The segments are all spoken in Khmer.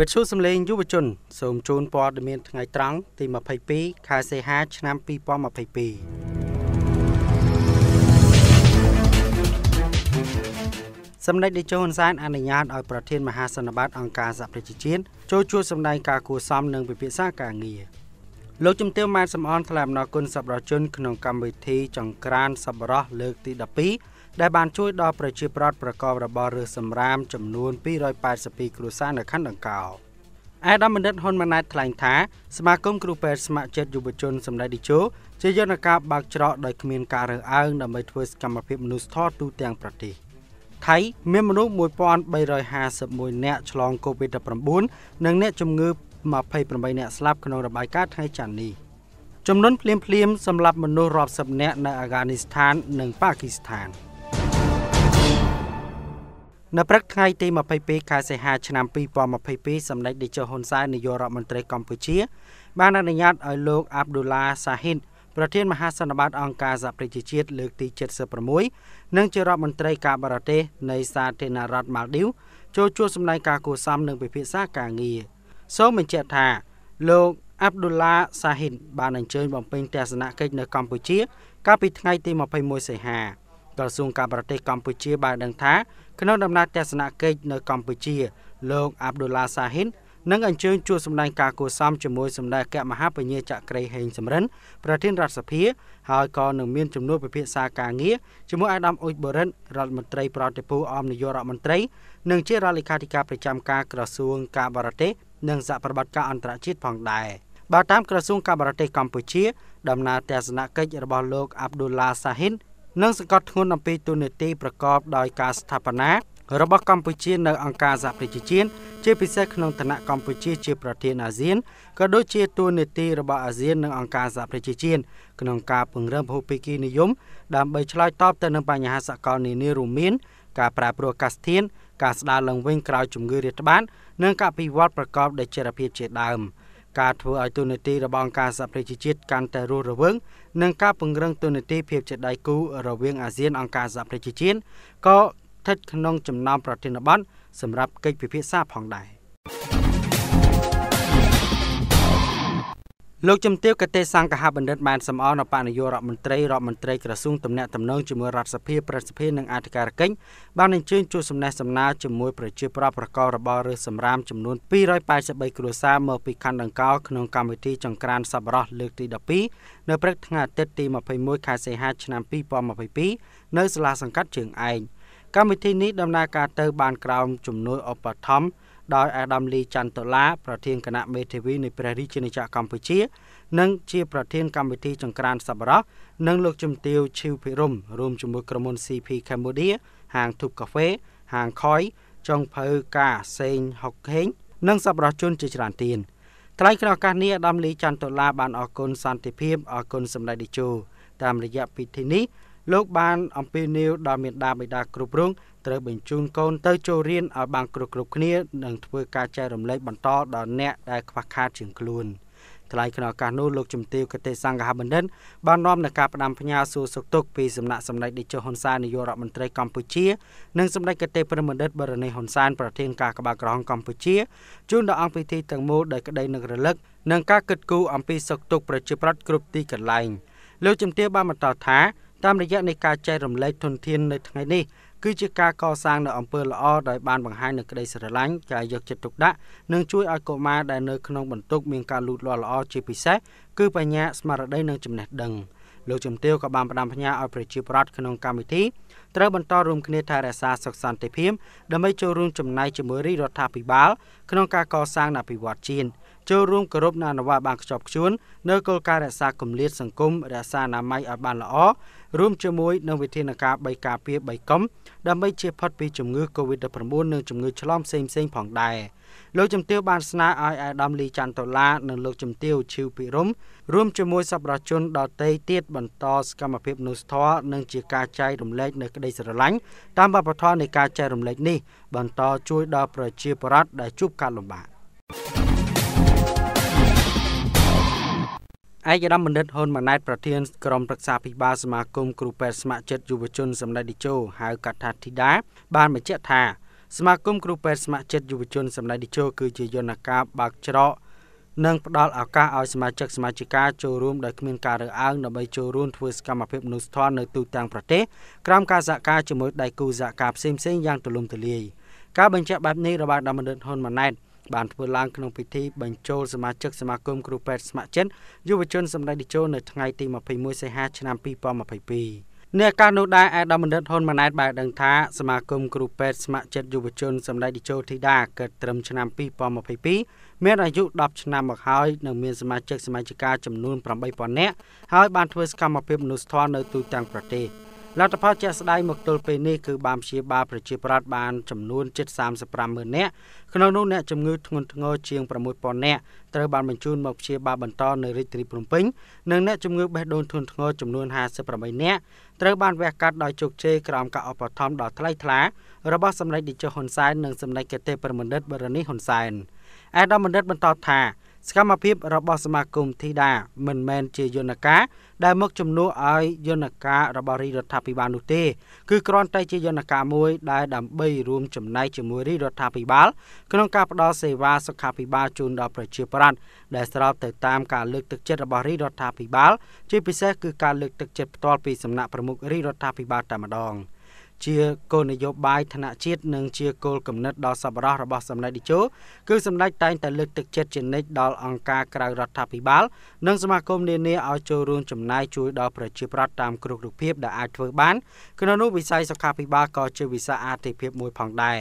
វិទ្យុសំឡេងយុវជន សូមជូនព័ត៌មានថ្ងៃត្រង់ទី22ខែសីហាឆ្នាំ2022សម្ដេចតេជោហ៊ុនសែនអនុញ្ញាតឲ្យប្រធានមហាសន្និបាតអង្គការសហប្រជាជាតិចូលជួយសម្ដែងការគួសមនិងពិភាក្សាការងារលោកជំទាវម៉ែនសំអនថ្លែងអំណរគុណសប្បុរសជន ក្នុងកម្មវិធីចង្ក្រានសប្បុរសលើកទី12ដែលបានជួយដល់ប្រជាប្រដ្ឋប្រកបរបររើសសម្រាម ចំនួន282គ្រួសារនៅខណ្ឌដង្កោឯកឧត្តមបណ្ឌិតហ៊ុនម៉ាណែតថ្លែងថា សមាគមគ្រូពេទ្យស្ម័គ្រចិត្តយុវជនសម្ដេចតេជោជាយន្តការបើកច្រកដោយគ្មានការរើសអើងដើម្បីធ្វើសកម្មភាពមនុស្សធម៌ទូទាំងប្រទេសថៃមានមនុស្ស1351នាក់ឆ្លង COVID-19 និង អ្នកជំងឺ28នាក់ស្លាប់ក្នុងរបាយការណ៍ថ្ងៃច័ន្ទនេះចំនួនភ្លាមភ្លាមសម្រាប់មនុស្សរាប់សិបនាក់នៅអាហ្គានីស្ថាននិងប៉ាគីស្ថាន។នៅព្រឹកថ្ងៃទី22ខែសីហាឆ្នាំ2022សម្ដេចតេជោហ៊ុនសែននាយករដ្ឋមន្ត្រីកម្ពុជាបានអនុញ្ញាតឲ្យលោកអាប់ឌូឡាសាហ៊ីនប្រធានមហាសន្និបាតអង្គការសហប្រជាជាតិលើកទី76និងជារដ្ឋមន្ត្រីការបរទេសនៃសាធារណរដ្ឋម៉ាល់ឌីវចូលជួបសម្ដែងការគួរសមនិងពិភាក្សាការងារសូមបញ្ជាក់ថាលោកអាប់ឌុលឡាសាហ៊ីនបានអញ្ជើញបំពេញទស្សនកិច្ចនៅកម្ពុជាកាលពីថ្ងៃទី21សីហាក្រសួងការបរទេសកម្ពុជាបានដឹងថាក្នុងដំណើរទស្សនកិច្ចនៅកម្ពុជាលោកអាប់ឌុលឡាសាហ៊ីននឹងអញ្ជើញជួបសម្ដែងការគួសមជាមួយសម្ដេចអគ្គមហាបញ្ញាចក្រីហេងសំរិន ប្រធានរដ្ឋសភា ហើយក៏នឹងមានជំនួបពិភាក្សាការងារជាមួយអាដាមអ៊ុយបូរិនរដ្ឋមន្ត្រីប្រតិភូអមនាយករដ្ឋមន្ត្រី និងជារដ្ឋលេខាធិការប្រចាំការក្រសួងការបរទេស និងសហប្រតិបត្តិការអន្តរជាតិផងដែរបើតាមក្រសួងការបរទេសកម្ពុជា ដំណើរទស្សនកិច្ចរបស់លោកអាប់ឌុលឡាសាហ៊ីននិងសង្កត់ធ្ងន់អំពីទូនីតិប្រកបដោយការស្ថាបនារបស់កម្ពុជានៅអង្គការសហប្រជាជាតិជាពិសេសក្នុងឋានៈកម្ពុជាជាប្រធានអាស៊ានក៏ដូចជាតួនាទីរបស់អាស៊ាននិងអង្គការសហប្រជាជាតិក្នុងការពង្រឹងពហុភាគីនិយមដើម្បីឆ្លើយតបទៅនឹងបញ្ហាសកលនានារួមមាន ការប្រែប្រួលអាកាសធាតុការស្ដារឡើងវិញក្រោយជំងឺរាតត្បាតនិងការអភិវឌ្ឍប្រកបដោយចីរភាពជាដើម។ការធ្វើឲ្យទូនាទីរបស់អង្គការសហប្រជាជាតិកាន់តែរស់រវើកនិងការពង្រឹងទូនាទីភាពជាដៃគូរវាងអាស៊ានអង្គការសហប្រជាជាតិក៏ស្ថិតក្នុងចំណោមប្រធានបទសម្រាប់កិច្ចពិភាក្សាផងដែរលោកជំទាវកតេសង្កហបណ្ឌិតបានសម្អល់នៅបណិយោរដ្ឋមន្ត្រីរដ្ឋមន្ត្រីក្រសួងតំណែងតំណងជាមួយរដ្ឋសភាប្រសិទ្ធិនិងអធិការកិច្ចបានអញ្ជើញជួបសំណេះសំណាលជាមួយប្រជាប្រដ្ឋប្រកបរបរឬសម្រាមចំនួន283គ្រួសារមកពីខណ្ឌដង្កោក្នុងកម្មវិធីចង្ក្រានសប្បុរសលើកទី12នៅព្រឹកថ្ងៃអាទិត្យទី21ខែសីហាឆ្នាំ2022នៅសាលាសង្កាត់ជើងឯងកម្មវិធីនេះដំណើរការទៅបានក្រោមជំនួយឧបត្ថម្ភដោយអាដាមលីចន្ទតុលាប្រធានគណៈមេធាវីនៃព្រះរាជាណាចក្រកម្ពុជានិងជាប្រធានកម្មវិធីចង្ក្រានសប្បុរសនិងលោកជំទាវឈីវភិរម រួមជាមួយក្រុមហ៊ុន CP Cambodia ហាងធូបកាហ្វេហាងខ້ອຍចុងភៅកាសេងហុកហេង និងសប្បុរសជនជាច្រើនទៀតថ្លែងក្នុងឱកាសនេះអាដាមលីចន្ទតុលាបានអរគុណសន្តិភាពអរគុណសម្ដេចតេជោតាមរយៈពិធីនេះលោកបាន អំពាវនាវដល់មេដាបេដាគ្រប់រូងត្រូវបញ្ជូនកូនទៅចូលរៀនឲ្យបានគ្រប់គ្រប់គ្នានិងធ្វើការចែករំលែកបន្តដល់អ្នកដែលខ្វះខាតជាងខ្លួន។ថ្លែងក្នុងឱកាសនោះលោកជំទាវកទេសង្ឃហបណ្ឌិតបាននាំនឹងការផ្ដាំផ្ញើសួរសុខទុក្ខពីសំណាក់សម្ដេចតេជោហ៊ុនសែននាយករដ្ឋមន្ត្រីកម្ពុជានិងសម្ដេចកទេសព្រះបណ្ឌិតបរណេហ៊ុនសែនប្រធានការក្បាលក្រហមកម្ពុជាជូនដល់អង្គពិធីទាំងមូលដោយក្តីនឹករលឹកនិងការគិតគូរអំពីសុខទុក្ខប្រជាប្រដ្ឋគ្រប់ទីកន្លែងលោកជំទាវបានបន្តថាតាមរយៈនៃការចែករំលែកធនធាននៅថ្ងៃនេះគឺជាការកសាងនៅអំពើល្អដោយបានបង្ហាញនូវក្តីស្រឡាញ់ការយកចិត្តទុកដាក់និងជួយឲ្យកុមារដែលនៅក្នុងបន្ទុកមានការលូតលាស់ល្អជាពិសេសគឺបញ្ញាស្មារតីនិងចំណេះដឹងលោកជំទាវក៏បានផ្ដាំផ្ញើឲ្យប្រជាប្រដ្ឋក្នុងកម្មវិធីត្រូវបន្តរួមគ្នាថែរក្សាសុខសន្តិភាពដើម្បីចូលរួមចំណែកជាមួយរាជរដ្ឋាភិបាលក្នុងការកសាងអភិវឌ្ឍជាតិចូលរួមគោរពនិងអនុវត្តបានខ្ជាប់ខ្ជួននៅគោលការណ៍រក្សាគម្លាតសង្គមរក្សាអនាម័យឲ្យបានល្អរួមជាមួយនឹងវិធានការ៣ការពារ៣កុំដើម្បីជៀសផុតពីជំងឺ Covid-19 និងជំងឺឆ្លងផ្សេងៗផងដែរលោកជំទាវបានស្នើឲ្យអាដាមលីច័ន្ទដុល្លារនិងលោកជំទាវឈីវពិរមរួមជាមួយ សប្បុរសជនដទៃទៀតបន្តសកម្មភាពមនុស្សធម៌និងជាការចែករំលែកនៅក្តីស្រឡាញ់តាមវប្បធម៌នៃការចែករំលែកនេះបន្ត ជួយ ដល់ប្រជាពលរដ្ឋដែលជួបការលំបាកឯកឧត្តមបណ្ឌិតហ៊ុនម៉ាណែតប្រធានក្រុមប្រឹក្សាភិបាលសមាគមគ្រូពេទ្យស្ម័គ្រចិត្តយុវជនសម្ដេចតេជោហៅកាត់ថាធីតាបានបញ្ជាក់ថាសមាគមគ្រូពេទ្យស្ម័គ្រចិត្តយុវជនសម្ដេចតេជោគឺជាយន្តការបើកច្រកនិងផ្ដល់ឱកាសឲ្យសមាជិកសមាជិកាចូលរួមដោយគ្មានការរើសអើងដើម្បីចូលរួមធ្វើសកម្មភាពមនុស្សធម៌នៅទូទាំងប្រទេសក្រោមការសហការជាមួយដៃគូសហការផ្សេងៗយ៉ាងទូលំទូលាយការបញ្ជាក់បែបនេះរបស់បណ្ឌិតហ៊ុនម៉ាណែតបានធ្វើឡើងក្នុងពិធីបញ្ចូលសមាជិកសមាគមគ្រូពេទ្យស្ម័គ្រចិត្តយុវជនសម្ដេចតេជោនៅថ្ងៃទី21សីហាឆ្នាំ2022អ្នកកាលនោះដែរអាដាមនិតហ៊ុនម៉ាណែតបានដឹងថាសមាគមគ្រូពេទ្យស្ម័គ្រចិត្តយុវជនសម្ដេចតេជោធីតាកើតត្រឹមឆ្នាំ2022មានអាយុ10ឆ្នាំមកហើយនិងមានសមាជិកសមាជិកាចំនួន8000នាក់ហើយបានធ្វើសកម្មភាពមនុស្សធម៌នៅទូទាំងប្រទេស។លទ្ធផលជាក់ស្ដែងមកទល់ពេលនេះគឺបានព្យាបាលប្រជាប្រដ្ឋបានចំនួនជិត350,000នាក់ក្នុងនោះអ្នកជំងឺធ្ងន់ធ្ងរជាង6,000នាក់ត្រូវបានបញ្ជូនមកព្យាបាលបន្តនៅរាជធានីភ្នំពេញនិងអ្នកជំងឺបេះដូងធ្ងន់ធ្ងរចំនួន58នាក់ត្រូវបានវះកាត់ដោយជោគជ័យក្រោមការឧបត្ថម្ភដ៏ថ្លៃថ្លារបស់សម្ដេចតេជោហ៊ុនសែននិងសម្ដេចកេទេប្រមណ្ឌិតបរនីហ៊ុនសែនឯកឧត្តមបណ្ឌិតបន្តថាសកម្មភាពរបស់សមាគមធីតាមិនមែនជាយន្តការដែលមកជំនួសឲ្យយន្តការរបស់រាជរដ្ឋាភិបាលនោះទេ គឺគ្រាន់តែជាយន្តការមួយដែលដើម្បីរួមចំណែកជាមួយរាជរដ្ឋាភិបាលក្នុងការផ្តល់សេវាសុខាភិបាលជូនដល់ប្រជាពលរដ្ឋដែលស្របទៅតាមការលើកទឹកចិត្តរបស់រាជរដ្ឋាភិបាល ជាពិសេសគឺការលើកទឹកចិត្តផ្ទាល់ពីសំណាក់ប្រមុខរាជរដ្ឋាភិបាលតែម្ដង។ជាគោលនយោបាយថ្នាក់ជាតិនិងជាគោលគំនិតដ៏សប្បុរសរបស់សម្ដេចតេជោគឺសម្ដេចតែងតែលើកទឹកចិត្តជានិច្ចដល់អង្គការក្រៅរដ្ឋាភិបាល និងសមាគមនានាឲ្យចូលរួមចំណាយជួយដល់ប្រជាប្រដ្ឋតាមគ្រប់រូបភាពដែលអាចធ្វើបាន ក្នុងនោះវិស័យសុខាភិបាលក៏ជាវិស័យអាទិភាពមួយផងដែរ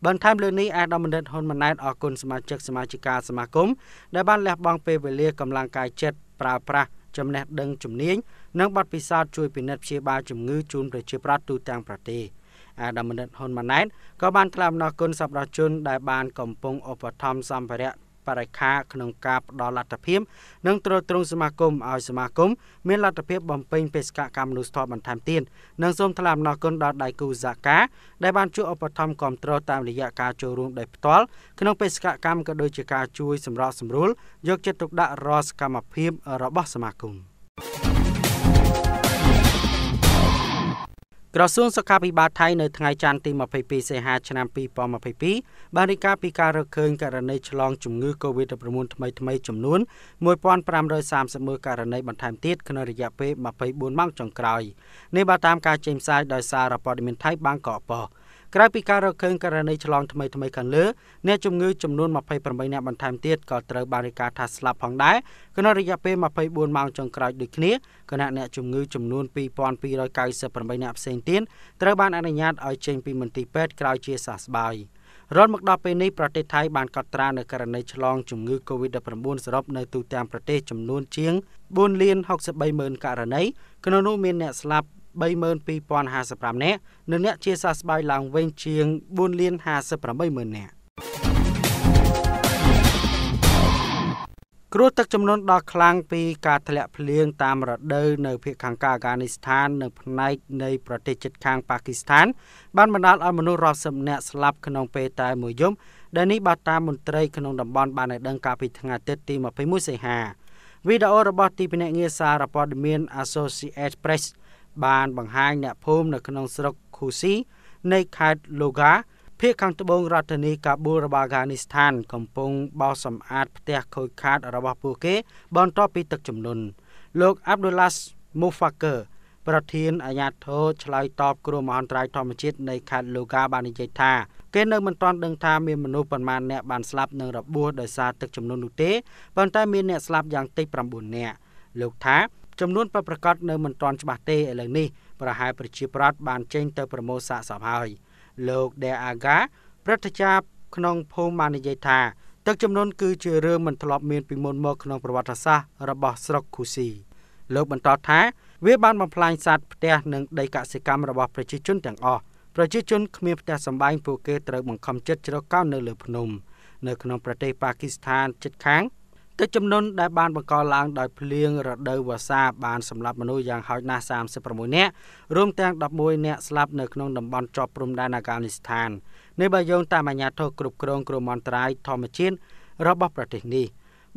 ។បន្ថែមលើនេះអាដាមមនិតហ៊ុនម៉ាណែតអរគុណសមាជិកសមាជិកាសមាគមដែលបានលះបង់ពេលវេលាកម្លាំងកាយចិត្តប្រើប្រាស់ចំណេះដឹងជំនាញនិងប័ណ្ណពិសោធន៍ជួយពិនិត្យព្យាបាលជំងឺជូនប្រជាប្រដ្ឋទូទាំងប្រទេសអាដាមនិតហ៊ុនម៉ាណែតក៏បានថ្លែងអំណរគុណសប្បុរសជនដែលបានកំពុងឧបត្ថម្ភសម្ភារៈបរិខាក្នុងការផ្ដល់លទ្ធភាពនិងទ្រទ្រង់សមាគមឲ្យសមាគមមានលទ្ធភាពបំពេញបេសកកម្មមនុស្សធម៌បន្ថែមទៀតនិងសូមថ្លែងអំណរគុណដល់ដៃគូសហការដែលបានជួយឧបត្ថម្ភគ្រប់គ្រងតាមរយៈការចូលរួមដោយផ្ទាល់ក្នុងបេសកកម្មក៏ដូចជាការជួយសម្របសម្រួលយកចិត្តទុកដាក់រាល់សកម្មភាពរបស់សមាគម។ក្រសួងសុខាភិបាលថៃនៅថ្ងៃច័ន្ទទី22សីហាឆ្នាំ2022បានរាយការណ៍ពីការរកឃើញករណីឆ្លងជំងឺ Covid-19 ថ្មីថ្មីចំនួន1531ករណីបន្ថែមទៀតក្នុងរយៈពេល24ម៉ោងចុងក្រោយនេះបើតាមការចេញផ្សាយដោយសារព័ត៌មានថៃបាងកកប៉ុស្តិ៍ក្រៅពីការរកឃើញករណីឆ្លងថ្មីថ្មីខាងលើអ្នកជំងឺចំនួន28អ្នកបន្ថែមទៀតក៏ត្រូវបានរាយការណ៍ថាស្លាប់ផងដែរក្នុងរយៈពេល24ម៉ោងចុងក្រោយដូចគ្នាគណៈអ្នកជំងឺចំនួន2298អ្នកផ្សេងទៀតត្រូវបានអនុញ្ញាតឲ្យចេញពីមន្ទីរពេទ្យក្រោយជាសះស្បើយរត់មកដល់ពេលនេះប្រទេសថៃបានកត់ត្រានៅករណីឆ្លងជំងឺ Covid-19 សរុបនៅទូទាំងប្រទេសចំនួនជាង4លាន63ម៉ឺនករណីក្នុងនោះមានអ្នកស្លាប់32055នាក់និងអ្នកជាសះស្បើយឡើងវិញជាង4,580,000នាក់គ្រោះទឹកចំនួនដល់ខ្លាំងពី ការធ្លាក់ភ្លៀងតាមរដូវនៅភូមិខាងកើតអាហ្គានីស្ថាននៅ ផ្នែកនៃប្រទេសជិតខាងប៉ាគីស្ថានបានបណ្ដាលឲ្យមនុស្សរាប់សិបនាក់ស្លាប់ក្នុងពេលតែមួយយប់ដែលនេះបើតាមមន្ត្រីក្នុងតំបន់បានឲ្យដឹងកាលពីថ្ងៃអាទិត្យទី21សីហា វីដេអូរបស់ទីភ្នាក់ងារសារព័ត៌មាន Associated Press បានបង្ហាញអ្នកភូមិនៅក្នុងស្រុកខូស៊ីនៃខេត្តលូហ្កាភូមិខាងត្បូងរដ្ឋធានីកាបូលរបស់អាហ្គានីស្ថាន កំពុងបោសសម្អាត ផ្ទះខូចខាត របស់ពួកគេ បន្ទាប់ពីទឹកជំនន់លោកអាប់ឌុលឡាស់មូហ្វាកើប្រធានអាជ្ញាធរឆ្លើយតបគ្រោះមហន្តរាយធម្មជាតិនៃខេត្តលូហ្កាបាននិយាយថាគេនៅមិនទាន់ដឹងថាមានមនុស្សប៉ុន្មានអ្នកបានស្លាប់និងរបួសដោយសារទឹកជំនន់នោះទេប៉ុន្តែមានអ្នកស្លាប់យ៉ាងតិច9នាក់លោកថាចំនួនពិតប្រាកដនៅមិនទាន់ច្បាស់ទេឥឡូវនេះប្រហែលប្រជាប្រដ្ឋបានចេញទៅប្រមូលសាកសពហើយលោក De Aga ព្រឹទ្ធាចារ្យក្នុង ភូមិបាននិយាយថា ទឹកចំនួនគឺជារឿងមិនធ្លាប់ មានពីមុនមកក្នុងប្រវត្តិសាស្ត្ររបស់ស្រុកគូស៊ីលោកបន្តថាវាបានបំផ្លាញសัตว์ផ្ទះនិងដីកសិកម្មរបស់ប្រជាជនទាំងអស់ប្រជាជនគ្មានផ្ទះសម្បែងពួកគេត្រូវបង្ខំចិត្តជ្រកកោននៅលើភ្នំ នៅក្នុងប្រទេសប៉ាគីស្ថានជិតខាងទឹកជំនន់ដែលបានបង្កឡើងដោយភ្លៀងរដូវវស្សាបានសម្លាប់មនុស្សយ៉ាងហោចណាស់36នាក់រួមទាំង11នាក់ស្លាប់នៅក្នុងតំបន់ជាប់ព្រំដែនអាហ្គានីស្ថាននេះបើយោងតាមអាជ្ញាធរគ្រប់គ្រងគ្រោះមហន្តរាយធម្មជាតិរបស់ប្រទេសនេះ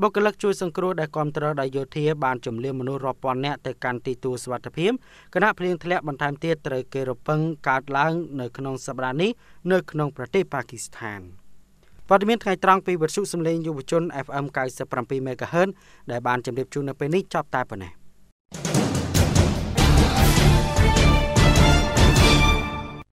បុគ្គលិកជួយសង្គ្រោះដែលគ្រប់គ្រងដោយយោធាបានជំលៀមមនុស្សរាប់ពាន់នាក់ទៅកាន់ទីទួលសុវត្ថិភាពគណៈភ្លៀងធ្លាក់បន្ថែមទៀតត្រូវគេរពឹងកើតឡើងនៅក្នុងសប្តាហ៍នេះនៅក្នុងប្រទេសប៉ាគីស្ថាន។ព័ត៌មានថ្ងៃត្រង់ពីវិទ្យុសំឡេងយុវជន FM 97 MHz ដែលបានជម្រាបជូននៅពេលនេះចប់តែប៉ុណ្ណេះ។